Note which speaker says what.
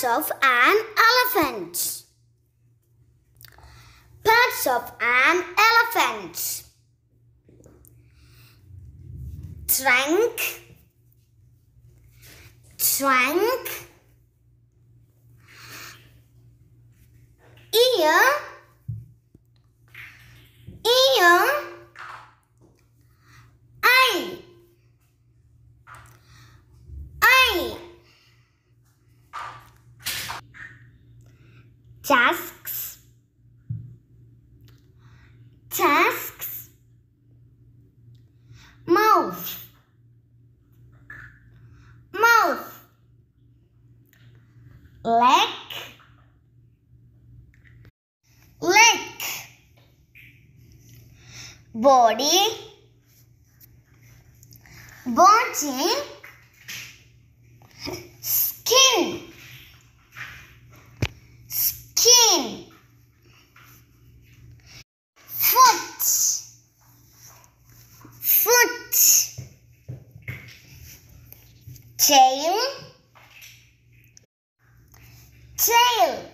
Speaker 1: parts of an elephant. Parts of an elephant.
Speaker 2: Trunk. Trunk.
Speaker 3: tasks tasks
Speaker 4: mouth mouth
Speaker 5: leg leg body body
Speaker 6: chain tail